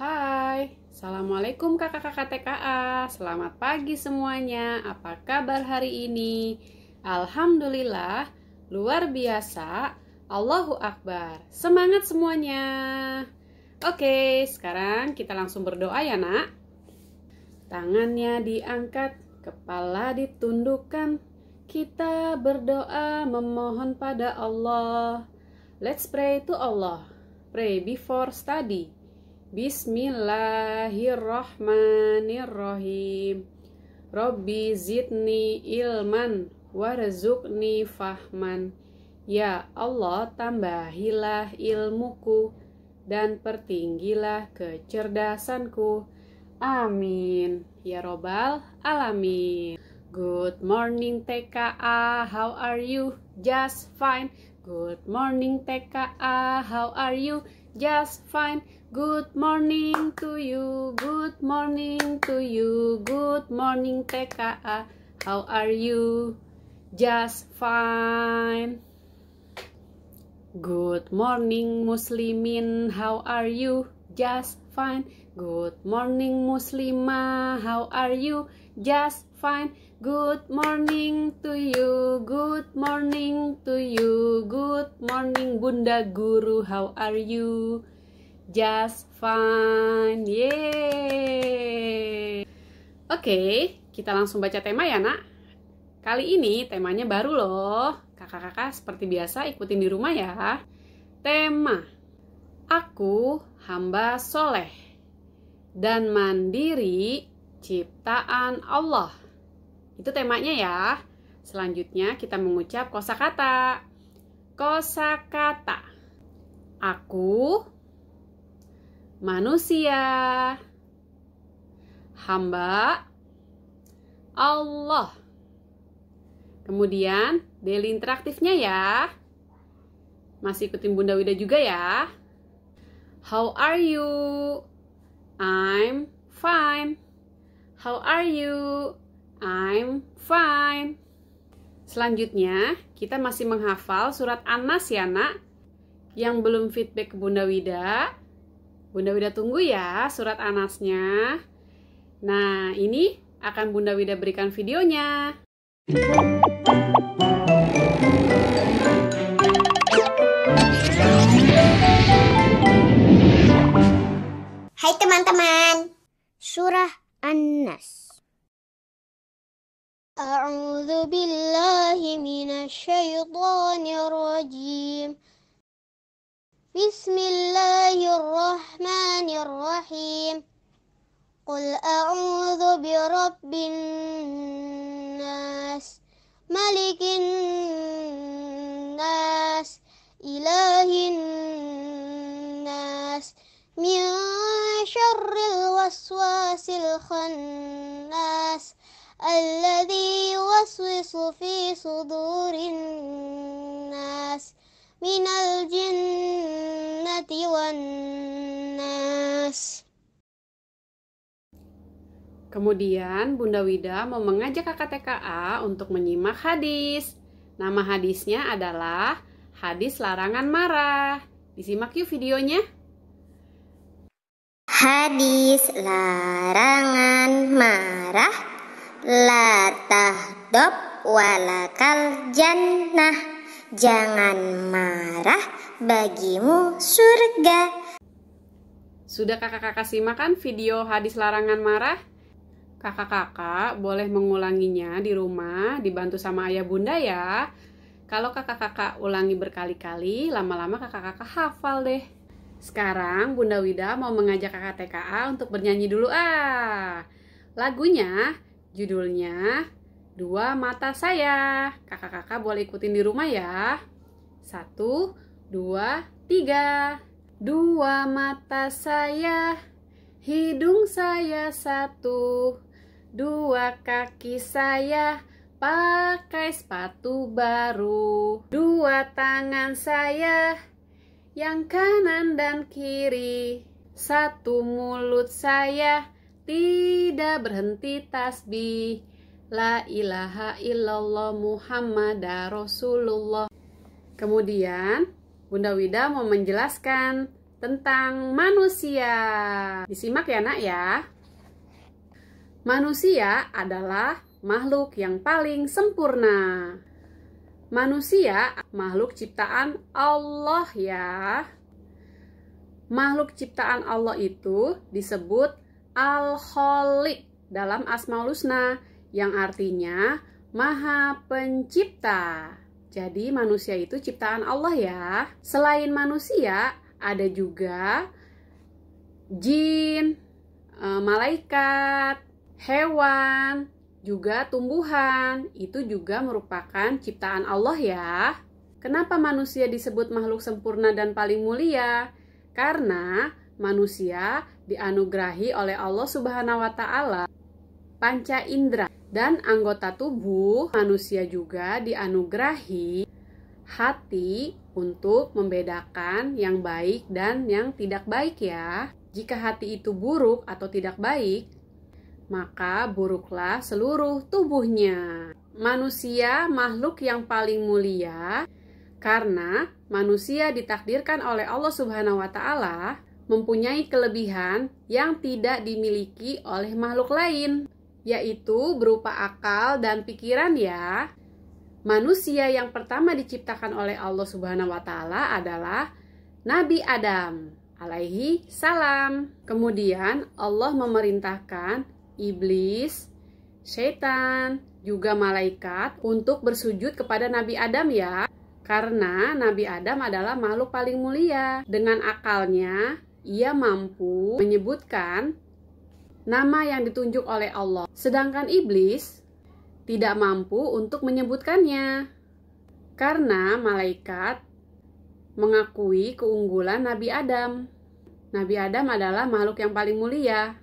Hai, Assalamualaikum kakak-kakak TKA Selamat pagi semuanya, apa kabar hari ini? Alhamdulillah, luar biasa Allahu Akbar, semangat semuanya Oke, sekarang kita langsung berdoa ya nak Tangannya diangkat, kepala ditundukkan Kita berdoa memohon pada Allah Let's pray to Allah Pray before study Bismillahirrahmanirrahim. Robbi zidni ilman warzuqni fahman. Ya Allah, tambahilah ilmuku dan pertinggilah kecerdasanku. Amin. Ya Robbal Alamin. Good morning TKA, how are you? Just fine. Good morning TKA, how are you? just fine. Good morning to you, good morning to you, good morning TKA. How are you? Just fine. Good morning Muslimin, how are you? Just fine. Good morning Muslima, how are you? Just fine. Good morning to you, good morning to you, good morning Bunda Guru, how are you? Just fine, yeay! Oke, okay, kita langsung baca tema ya nak. Kali ini temanya baru loh. Kakak-kakak seperti biasa ikutin di rumah ya. Tema, aku hamba soleh dan mandiri ciptaan Allah itu temanya ya. Selanjutnya kita mengucap kosakata. Kosakata. Aku manusia hamba Allah. Kemudian daily interaktifnya ya. Masih ikutin Bunda Wida juga ya. How are you? I'm fine. How are you? I'm fine. Selanjutnya, kita masih menghafal surat Anas ya nak. Yang belum feedback ke Bunda Wida, Bunda Wida tunggu ya surat Anasnya. Nah, ini akan Bunda Wida berikan videonya. الشيطان الرجيم بسم الله الرحمن الرحيم قل أعوذ برب الناس ملك الناس إله الناس من شر الوسواس الخناس الذي يوسوس في صدور الناس من الجنة والناس Kemudian Bunda Wida mau mengajak kakak TKA untuk menyimak hadis. Nama hadisnya adalah Hadis Larangan Marah. Disimak yuk videonya. Hadis Larangan Marah la tahdob walakal jannah jangan marah bagimu surga sudah kakak-kakak simak kan video hadis larangan marah? Kakak-kakak boleh mengulanginya di rumah, dibantu sama ayah bunda ya. Kalau kakak-kakak ulangi berkali-kali, lama-lama kakak-kakak hafal deh. Sekarang Bunda Wida mau mengajak kakak TKA untuk bernyanyi dulu ah. Lagunya Judulnya Dua Mata Saya. Kakak-kakak boleh ikutin di rumah ya. Satu, dua, tiga. Dua mata saya, hidung saya satu. Dua kaki saya pakai sepatu baru. Dua tangan saya, yang kanan dan kiri. Satu mulut saya, tidak berhenti tasbih La ilaha illallah Muhammad Rasulullah Kemudian Bunda Wida mau menjelaskan tentang manusia Disimak ya nak ya Manusia adalah makhluk yang paling sempurna Manusia makhluk ciptaan Allah ya Makhluk ciptaan Allah itu disebut al dalam Asmaul Husna yang artinya Maha Pencipta. Jadi manusia itu ciptaan Allah ya. Selain manusia, ada juga jin, e, malaikat, hewan, juga tumbuhan. Itu juga merupakan ciptaan Allah ya. Kenapa manusia disebut makhluk sempurna dan paling mulia? Karena manusia dianugerahi oleh Allah Subhanahu wa taala panca indera dan anggota tubuh manusia juga dianugerahi hati untuk membedakan yang baik dan yang tidak baik ya. Jika hati itu buruk atau tidak baik, maka buruklah seluruh tubuhnya. Manusia makhluk yang paling mulia karena manusia ditakdirkan oleh Allah Subhanahu wa taala mempunyai kelebihan yang tidak dimiliki oleh makhluk lain, yaitu berupa akal dan pikiran ya. Manusia yang pertama diciptakan oleh Allah Subhanahu wa taala adalah Nabi Adam alaihi salam. Kemudian Allah memerintahkan iblis, setan, juga malaikat untuk bersujud kepada Nabi Adam ya. Karena Nabi Adam adalah makhluk paling mulia. Dengan akalnya, ia mampu menyebutkan nama yang ditunjuk oleh Allah, sedangkan iblis tidak mampu untuk menyebutkannya karena malaikat mengakui keunggulan Nabi Adam. Nabi Adam adalah makhluk yang paling mulia.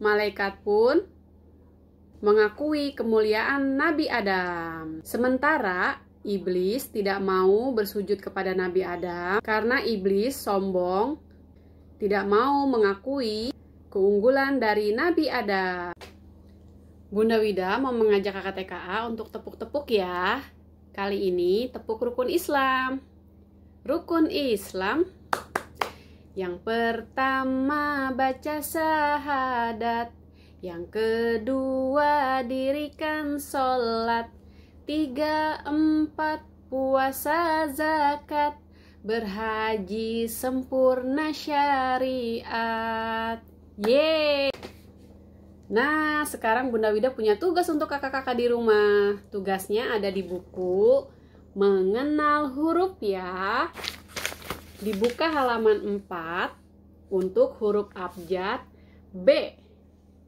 Malaikat pun mengakui kemuliaan Nabi Adam. Sementara iblis tidak mau bersujud kepada Nabi Adam karena iblis sombong tidak mau mengakui keunggulan dari Nabi Adam. Bunda Wida mau mengajak kakak TKA untuk tepuk-tepuk ya. Kali ini tepuk rukun Islam. Rukun Islam yang pertama baca syahadat, yang kedua dirikan sholat, tiga empat puasa zakat, berhaji sempurna syariat. Yeay! Nah, sekarang Bunda Wida punya tugas untuk kakak-kakak di rumah. Tugasnya ada di buku Mengenal Huruf ya. Dibuka halaman 4 untuk huruf abjad B.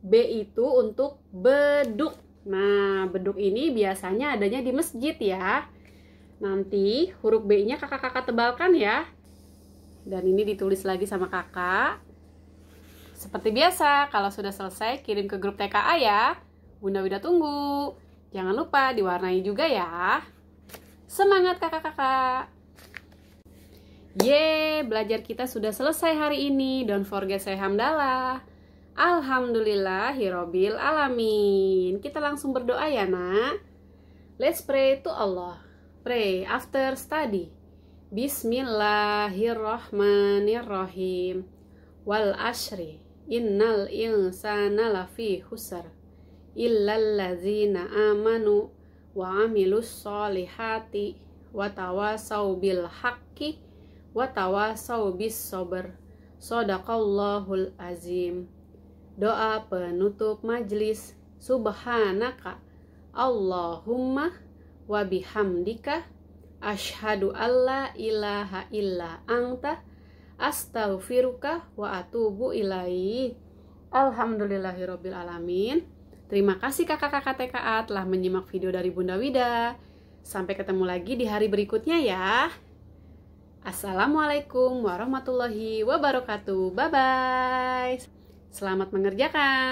B itu untuk beduk. Nah, beduk ini biasanya adanya di masjid ya. Nanti huruf B-nya kakak-kakak tebalkan ya. Dan ini ditulis lagi sama kakak. Seperti biasa, kalau sudah selesai kirim ke grup TKA ya. Bunda Wida tunggu. Jangan lupa diwarnai juga ya. Semangat kakak-kakak. Ye, belajar kita sudah selesai hari ini. Don't forget saya hamdalah. Alhamdulillah, hirobil alamin. Kita langsung berdoa ya nak. Let's pray to Allah pray after study. Bismillahirrahmanirrahim. Wal ashri innal insana lafi husr illal ladzina amanu wa amilus solihati wa tawasau bil haqqi wa tawasau bis sabr. Sadaqallahul azim. Doa penutup majlis. Subhanaka Allahumma wa bihamdika asyhadu alla ilaha illa anta astaghfiruka wa atubu ilaih. Alhamdulillahirabbil alamin. Terima kasih kakak-kakak TKA telah menyimak video dari Bunda Wida. Sampai ketemu lagi di hari berikutnya ya. Assalamualaikum warahmatullahi wabarakatuh. Bye bye. Selamat mengerjakan.